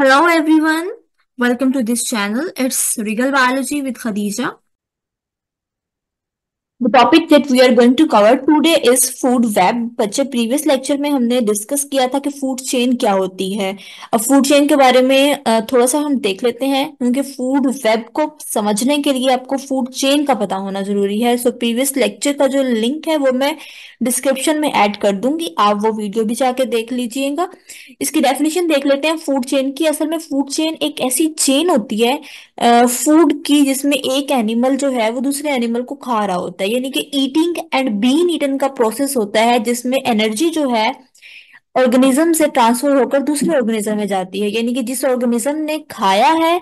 Hello everyone, welcome to this channel. It's Regal Biology with Khadija. The topic that we are going to cover today is food web. बच्चे previous lecture में हमने discuss किया था कि food chain क्या होती है अब food chain के बारे में थोड़ा सा हम देख लेते हैं क्योंकि food web को समझने के लिए आपको food chain का पता होना जरूरी है so, previous lecture का जो link है वो मैं description में add कर दूंगी आप वो video भी जाके देख लीजिएगा इसकी definition देख लेते हैं food chain की असल में food chain एक ऐसी chain होती है food की जिसमें एक animal जो है वो दूसरे animal को खा रहा होता है है यानी कि ईटिंग एंड बीन ईटन का प्रोसेस होता है जिसमें एनर्जी जो है ऑर्गेनिज्म से ट्रांसफर होकर दूसरे ऑर्गेनिज्म में जाती है यानी कि जिस ऑर्गेनिज्म ने खाया है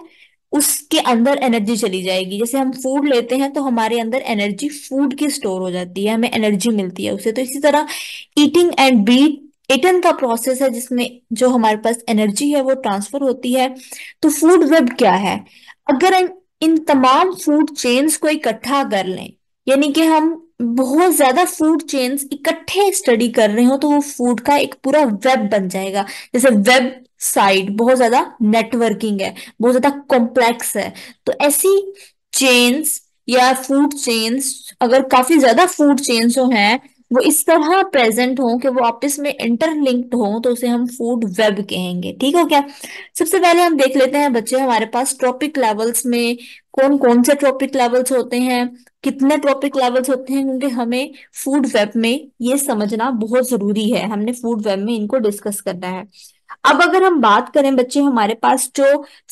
उसके अंदर एनर्जी चली जाएगी जैसे हम फूड लेते हैं तो हमारे अंदर एनर्जी फूड की स्टोर हो जाती है हमें एनर्जी मिलती है उसे तो इसी तरह ईटिंग एंड बी एटन का प्रोसेस है जिसमें जो हमारे पास एनर्जी है वो ट्रांसफर होती है तो फूड वेब क्या है अगर हम इन तमाम फूड चेन्स को इकट्ठा कर लें यानी कि हम बहुत ज्यादा फूड चेन्स इकट्ठे स्टडी कर रहे हो तो वो फूड का एक पूरा वेब बन जाएगा जैसे वेब साइड बहुत ज्यादा नेटवर्किंग है बहुत ज्यादा कॉम्प्लेक्स है तो ऐसी चेन्स या फूड चेन्स अगर काफी ज्यादा फूड चेन्स हो हैं वो इस तरह प्रेजेंट हो कि वो आपस में इंटरलिंक्ड हो तो उसे हम फूड वेब कहेंगे ठीक हो क्या सबसे पहले हम देख लेते हैं बच्चे हमारे पास ट्रॉपिक लेवल्स में कौन कौन से ट्रॉपिक लेवल्स होते हैं कितने ट्रॉपिक लेवल्स होते हैं क्योंकि हमें फूड वेब में ये समझना बहुत जरूरी है हमने फूड वेब में इनको डिस्कस करना है अब अगर हम बात करें बच्चे हमारे पास जो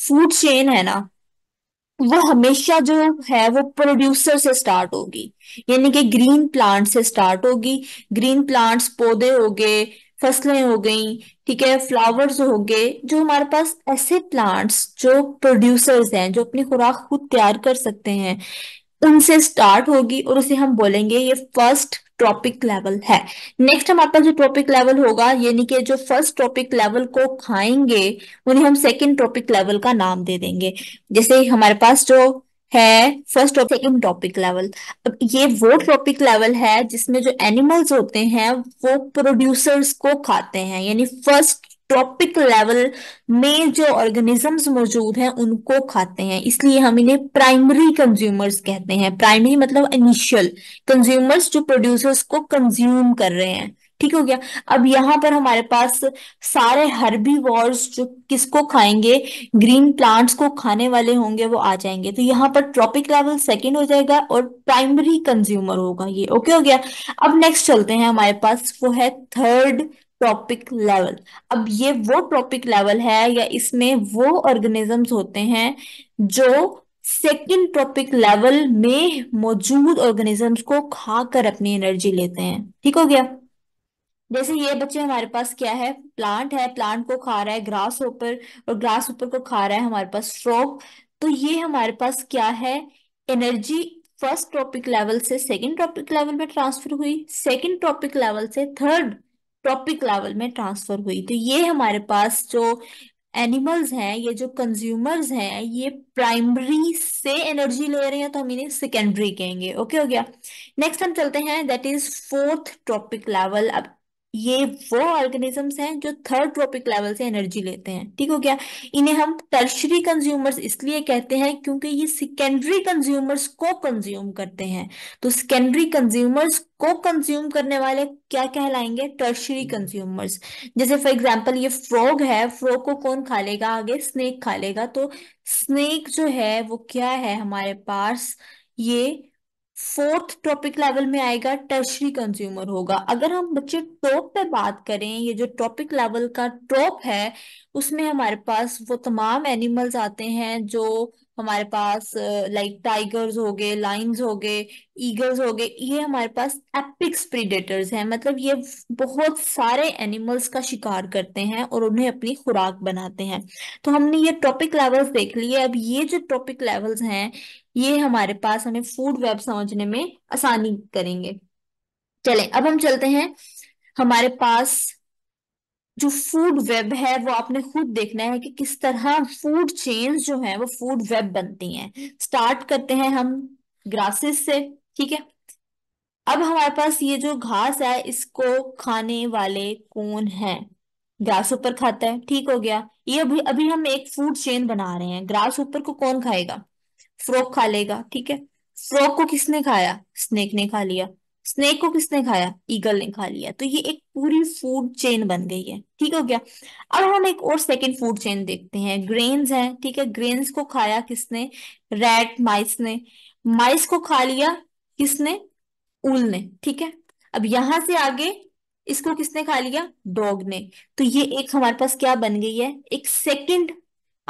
फूड चेन है ना वो हमेशा जो है वो प्रोड्यूसर से स्टार्ट होगी यानी कि ग्रीन प्लांट से स्टार्ट होगी ग्रीन प्लांट्स पौधे हो गए फसलें हो गई ठीक है फ्लावर्स हो गए जो हमारे पास ऐसे प्लांट्स जो प्रोड्यूसर्स हैं जो अपनी खुराक खुद तैयार कर सकते हैं उनसे स्टार्ट होगी और उसे हम बोलेंगे ये फर्स्ट ट्रॉपिक लेवल है नेक्स्ट हमारे आपका जो ट्रॉपिक लेवल होगा यानी कि जो फर्स्ट ट्रॉपिक लेवल को खाएंगे उन्हें हम सेकेंड ट्रॉपिक लेवल का नाम दे देंगे जैसे हमारे पास जो है फर्स्ट और सेकंड टॉपिक लेवल अब ये वो टॉपिक लेवल है जिसमें जो एनिमल्स होते हैं वो प्रोड्यूसर्स को खाते हैं यानी फर्स्ट ट्रॉपिक लेवल में जो ऑर्गेनिजम्स मौजूद हैं उनको खाते हैं इसलिए हम इन्हें प्राइमरी कंज्यूमर्स कहते हैं प्राइमरी मतलब इनिशियल कंज्यूमर्स जो प्रोड्यूसर्स को कंज्यूम कर रहे हैं ठीक हो गया अब यहां पर हमारे पास सारे हर्बी वॉर्स जो किसको खाएंगे ग्रीन प्लांट्स को खाने वाले होंगे वो आ जाएंगे तो यहाँ पर ट्रॉपिक लेवल सेकेंड हो जाएगा और प्राइमरी कंज्यूमर होगा ये ओके हो गया अब नेक्स्ट चलते हैं हमारे पास वो है थर्ड ट्रॉपिक लेवल अब ये वो ट्रॉपिक लेवल है या इसमें वो ऑर्गेनिजम्स होते हैं जो सेकेंड ट्रॉपिक लेवल में मौजूद ऑर्गेनिजम्स को खाकर अपनी एनर्जी लेते हैं ठीक हो गया जैसे ये बच्चे हमारे पास क्या है प्लांट है प्लांट को खा रहा है ग्रास ऊपर और ग्रास ऊपर को खा रहा है हमारे पास स्ट्रोक तो ये हमारे पास क्या है एनर्जी फर्स्ट ट्रॉपिक लेवल से सेकेंड ट्रॉपिक लेवल में ट्रांसफर हुई सेकेंड ट्रॉपिक लेवल से थर्ड ट्रॉपिक लेवल में ट्रांसफर हुई तो ये हमारे पास जो एनिमल्स हैं ये जो कंज्यूमर्स हैं ये प्राइमरी से एनर्जी ले रहे हैं तो हम इन्हें सेकेंडरी कहेंगे ओके हो गया नेक्स्ट हम चलते हैं that is fourth trophic level अब ये वो ऑर्गेनिजम्स हैं जो थर्ड ट्रॉपिक लेवल से एनर्जी लेते हैं ठीक हो गया इन्हें हम टर्शरी कंज्यूमर्स इसलिए कहते हैं क्योंकि ये सेकेंडरी कंज्यूमर्स को कंज्यूम करते हैं तो सेकेंडरी कंज्यूमर्स को कंज्यूम करने वाले क्या कहलाएंगे टर्शरी कंज्यूमर्स जैसे फॉर एग्जाम्पल ये फ्रॉग है फ्रॉग को कौन खा लेगा आगे स्नेक खा लेगा तो स्नेक जो है वो क्या है हमारे पास ये फोर्थ टॉपिक लेवल में आएगा टर्शरी कंज्यूमर होगा अगर हम बच्चे टॉप पे बात करें ये जो टॉपिक लेवल का टॉप है उसमें हमारे पास वो तमाम एनिमल्स आते हैं जो हमारे पास लाइक टाइगर्स हो गए लाइन्स हो गए ईगल्स हो गए ये हमारे पास एपिक्स प्रीडेटर्स हैं मतलब ये बहुत सारे एनिमल्स का शिकार करते हैं और उन्हें अपनी खुराक बनाते हैं तो हमने ये टॉपिक लेवल्स देख लिए अब ये जो टॉपिक लेवल्स हैं ये हमारे पास हमें फूड वेब समझने में आसानी करेंगे चलें अब हम चलते हैं हमारे पास जो फूड वेब है वो आपने खुद देखना है कि किस तरह फूड चेन्स जो है वो फूड वेब बनती हैं स्टार्ट करते हैं हम ग्रासेस से ठीक है अब हमारे पास ये जो घास है इसको खाने वाले कौन है ग्रास ऊपर खाता है ठीक हो गया ये अभी अभी हम एक फूड चेन बना रहे हैं ग्रास ऊपर को कौन खाएगा फ्रॉक खा लेगा ठीक है फ्रॉक को किसने खाया स्नेक ने खा लिया स्नेक को किसने खाया ईगल ने खा लिया तो ये एक पूरी फूड चेन बन गई है ठीक हो गया अब हम एक और सेकंड फूड चेन देखते हैं ग्रेन्स हैं ठीक है ग्रेन्स को खाया किसने रैट माइस ने माइस को खा लिया किसने उल ने ठीक है अब यहां से आगे इसको किसने खा लिया डॉग ने तो ये एक हमारे पास क्या बन गई है एक सेकंड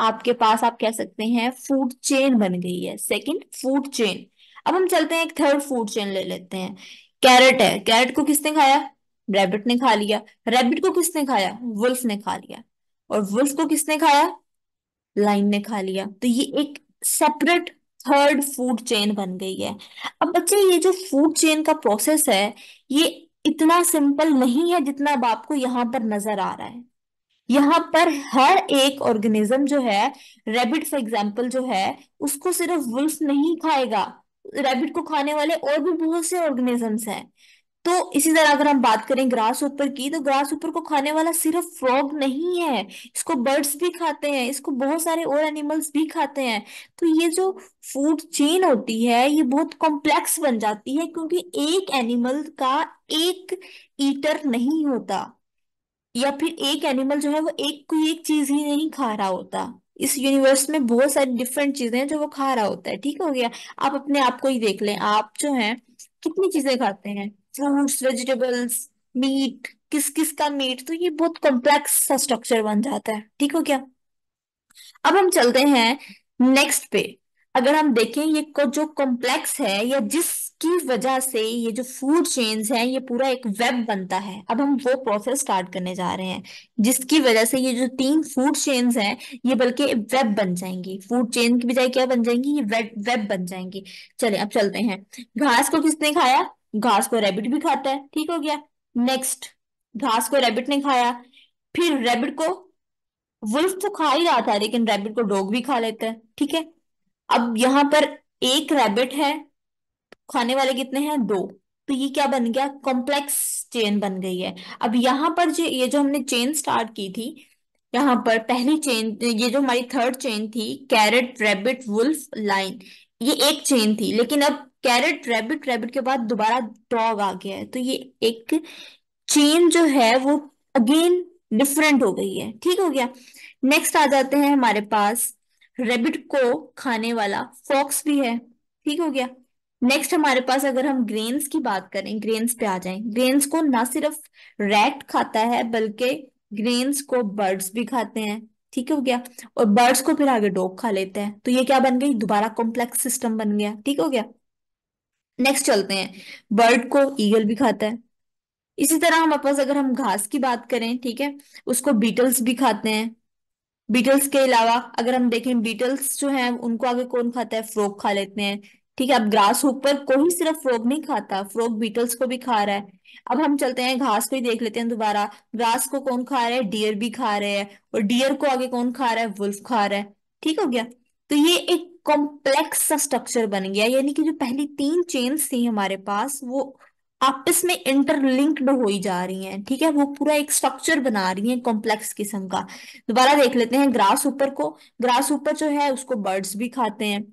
आपके पास आप कह सकते हैं फूड चेन बन गई है सेकंड फूड चेन अब हम चलते हैं एक थर्ड फूड चेन ले लेते हैं कैरेट है कैरेट को किसने खाया रैबिट ने खा लिया रैबिट को किसने खाया वुल्फ ने खा लिया और वुल्फ को किसने खाया लाइन ने खा लिया तो ये एक सेपरेट थर्ड फूड चेन बन गई है अब बच्चे ये जो फूड चेन का प्रोसेस है ये इतना सिंपल नहीं है जितना अब आपको यहाँ पर नजर आ रहा है यहाँ पर हर एक ऑर्गेनिज्म जो है रैबिट फॉर एग्जाम्पल जो है उसको सिर्फ वुल्फ नहीं खाएगा रैबिट को खाने वाले और भी बहुत से ऑर्गेनिजम्स हैं तो इसी तरह अगर हम बात करें ग्रास ऊपर की तो ग्रास ऊपर को खाने वाला सिर्फ फ्रॉग नहीं है इसको बर्ड्स भी खाते हैं इसको बहुत सारे और एनिमल्स भी खाते हैं तो ये जो फूड चेन होती है ये बहुत कॉम्प्लेक्स बन जाती है क्योंकि एक एनिमल का एक ईटर नहीं होता या फिर एक एनिमल जो है वो एक कोई एक चीज ही नहीं खा रहा होता इस यूनिवर्स में बहुत सारी डिफरेंट चीजें हैं जो वो खा रहा होता है ठीक हो गया आप अपने आप को ही देख लें आप जो हैं कितनी चीजें खाते हैं फ्रूट्स वेजिटेबल्स मीट किस किस का मीट तो ये बहुत कॉम्प्लेक्स सा स्ट्रक्चर बन जाता है ठीक हो गया अब हम चलते हैं नेक्स्ट पे अगर हम देखें ये को जो कॉम्प्लेक्स है या जिस उसकी वजह से ये जो फूड चेन्स हैं ये पूरा एक वेब बनता है अब हम वो प्रोसेस स्टार्ट करने जा रहे हैं जिसकी वजह से ये जो तीन फूड चेन्स हैं ये बल्कि वेब बन जाएंगी फूड चेन की बजाय क्या बन जाएंगी ये वेब वेब बन जाएंगी चले अब चलते हैं घास को किसने खाया घास को रेबिट भी खाता है ठीक हो गया नेक्स्ट घास को रेबिट ने खाया फिर रेबिट को वुल्फ तो खा ही रहा था लेकिन रेबिट को डॉग भी खा लेता है ठीक है अब यहाँ पर एक रैबिट है खाने वाले कितने हैं दो तो ये क्या बन गया कॉम्प्लेक्स चेन बन गई है अब यहाँ पर जो ये जो हमने चेन स्टार्ट की थी यहाँ पर पहली चेन ये जो हमारी थर्ड चेन थी कैरेट रेबिट वुल्फ लाइन ये एक चेन थी लेकिन अब कैरेट रेबिट रेबिट के बाद दोबारा डॉग आ गया है तो ये एक चेन जो है वो अगेन डिफरेंट हो गई है ठीक हो गया नेक्स्ट आ जाते हैं हमारे पास रेबिट को खाने वाला फॉक्स भी है ठीक हो गया नेक्स्ट हमारे पास अगर हम ग्रेन्स की बात करें ग्रेन्स पे आ जाएं ग्रेन्स को ना सिर्फ रैट खाता है बल्कि ग्रेन्स को बर्ड्स भी खाते हैं ठीक हो गया और बर्ड्स को फिर आगे डॉग खा लेते हैं तो ये क्या बन गई दोबारा कॉम्प्लेक्स सिस्टम बन गया ठीक हो गया नेक्स्ट चलते हैं बर्ड को ईगल भी खाता है इसी तरह हमारे पास अगर हम घास की बात करें ठीक है उसको बीटल्स भी खाते हैं बीटल्स के अलावा अगर हम देखें बीटल्स जो हैं उनको आगे कौन खाता है फ्रॉग खा लेते हैं ठीक है अब ग्रास हुक पर कोई सिर्फ फ्रॉग नहीं खाता फ्रॉग बीटल्स को भी खा रहा है अब हम चलते हैं घास को ही देख लेते हैं दोबारा ग्रास को कौन खा रहा है डियर भी खा रहे हैं और डियर को आगे कौन खा रहा है वुल्फ खा रहा है ठीक हो गया तो ये एक कॉम्प्लेक्स सा स्ट्रक्चर बन गया यानी कि जो पहली तीन चेन्स थी हमारे पास वो आपस में इंटरलिंक्ड हो ही जा रही हैं ठीक है वो पूरा एक स्ट्रक्चर बना रही हैं कॉम्प्लेक्स किस्म का दोबारा देख लेते हैं ग्रास ऊपर को ग्रास ऊपर जो है उसको बर्ड्स भी खाते हैं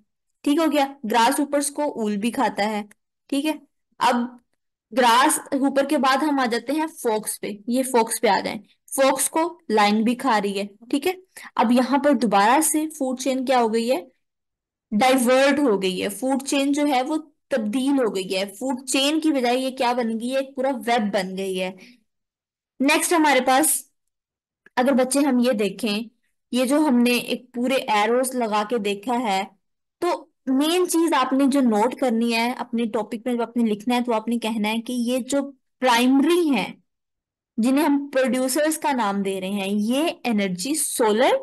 ठीक हो गया ग्रास ऊपर को ऊल भी खाता है ठीक है अब ग्रास ऊपर के बाद हम आ जाते हैं फोक्स पे ये फोक्स पे आ जाए फोक्स को लाइन भी खा रही है ठीक है अब यहाँ पर दोबारा से फूड चेन क्या हो गई है डाइवर्ट हो गई है फूड चेन जो है वो तब्दील हो गई है फूड चेन की बजाय ये क्या बन गई है पूरा वेब बन गई है नेक्स्ट हमारे पास अगर बच्चे हम ये देखें ये जो हमने एक पूरे एरोस लगा के देखा है मेन चीज आपने जो नोट करनी है अपने टॉपिक में जब आपने लिखना है तो आपने कहना है कि ये जो प्राइमरी है जिन्हें हम प्रोड्यूसर्स का नाम दे रहे हैं ये एनर्जी सोलर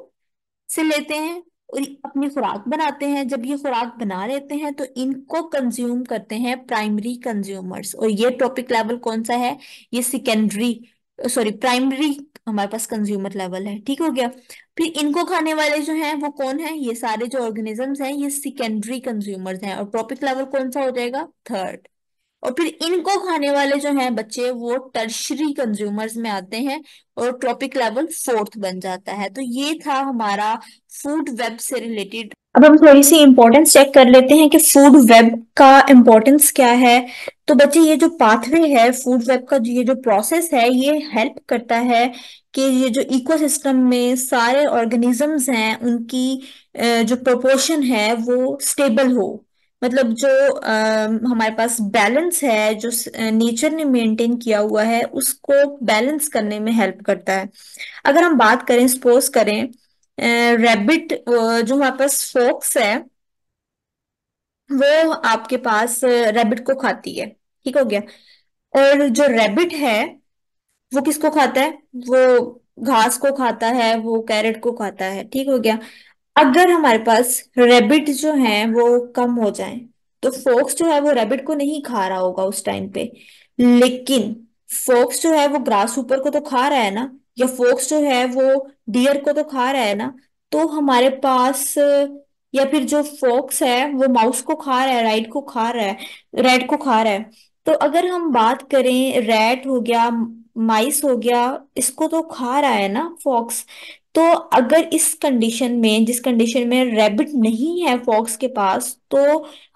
से लेते हैं और अपनी खुराक बनाते हैं जब ये खुराक बना लेते हैं तो इनको कंज्यूम करते हैं प्राइमरी कंज्यूमर्स और ये टॉपिक लेवल कौन सा है ये सेकेंडरी सॉरी प्राइमरी हमारे पास कंज्यूमर लेवल है ठीक हो गया फिर इनको खाने वाले जो हैं वो कौन है ये सारे जो ऑर्गेनिजम्स हैं ये सेकेंडरी कंज्यूमर्स हैं और प्रॉफिट लेवल कौन सा हो जाएगा थर्ड और फिर इनको खाने वाले जो हैं बच्चे वो टर्शरी कंज्यूमर्स में आते हैं और ट्रॉपिक लेवल फोर्थ बन जाता है तो ये था हमारा फूड वेब से रिलेटेड अब हम थोड़ी सी इम्पोर्टेंस चेक कर लेते हैं कि फूड वेब का इम्पोर्टेंस क्या है तो बच्चे ये जो पाथवे है फूड वेब का ये जो प्रोसेस है ये हेल्प करता है कि ये जो इकोसिस्टम में सारे ऑर्गेनिजम्स हैं उनकी जो प्रोपोर्शन है वो स्टेबल हो मतलब जो आ, हमारे पास बैलेंस है जो नेचर ने मेंटेन किया हुआ है उसको बैलेंस करने में हेल्प करता है अगर हम बात करें सपोज करें रैबिट जो हमारे पास फोक्स है वो आपके पास रैबिट को खाती है ठीक हो गया और जो रेबिट है वो किसको खाता है वो घास को खाता है वो कैरेट को खाता है ठीक हो गया अगर हमारे पास रेबिट तो जो है वो कम हो जाए तो फोक्स जो है वो रेबिट को नहीं खा रहा होगा उस टाइम पे लेकिन फोक्स जो है वो ग्रास ऊपर को तो खा रहा है ना या फोक्स जो है वो डियर को तो खा रहा है ना तो हमारे पास या फिर जो फोक्स है वो माउस को खा रहा है राइट को खा रहा है रेड को खा रहा है तो अगर हम बात करें रैट हो गया माइस हो गया इसको तो खा रहा है ना फॉक्स तो अगर इस कंडीशन में जिस कंडीशन में रैबिट नहीं है फॉक्स के पास तो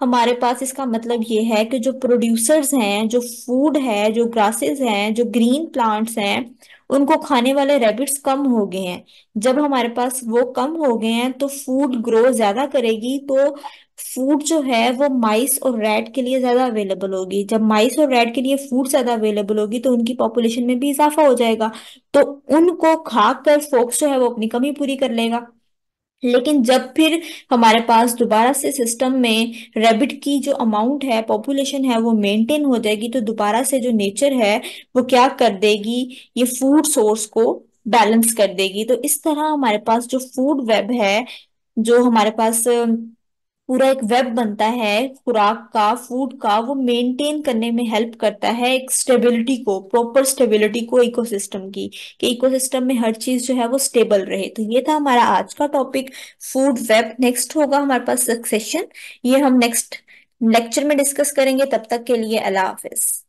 हमारे पास इसका मतलब ये है कि जो प्रोड्यूसर्स हैं जो फूड है जो ग्रासेस हैं जो ग्रीन प्लांट्स हैं उनको खाने वाले रैबिट्स कम हो गए हैं जब हमारे पास वो कम हो गए हैं तो फूड ग्रो ज्यादा करेगी तो फूड जो है वो माइस और रैट के लिए ज्यादा अवेलेबल होगी जब माइस और रैट के लिए फूड ज्यादा अवेलेबल होगी तो उनकी पॉपुलेशन में भी इजाफा हो जाएगा तो उनको खाकर फोक्स जो है वो अपनी कमी पूरी कर लेगा लेकिन जब फिर हमारे पास दोबारा से सिस्टम में रैबिट की जो अमाउंट है पॉपुलेशन है वो मेंटेन हो जाएगी तो दोबारा से जो नेचर है वो क्या कर देगी ये फूड सोर्स को बैलेंस कर देगी तो इस तरह हमारे पास जो फूड वेब है जो हमारे पास पूरा एक वेब बनता है खुराक का फूड का वो मेंटेन करने में हेल्प करता है एक स्टेबिलिटी को प्रॉपर स्टेबिलिटी को इकोसिस्टम की कि इकोसिस्टम में हर चीज जो है वो स्टेबल रहे तो ये था हमारा आज का टॉपिक फूड वेब नेक्स्ट होगा हमारे पास सक्सेशन ये हम नेक्स्ट लेक्चर में डिस्कस करेंगे तब तक के लिए अल्लाह हाफिज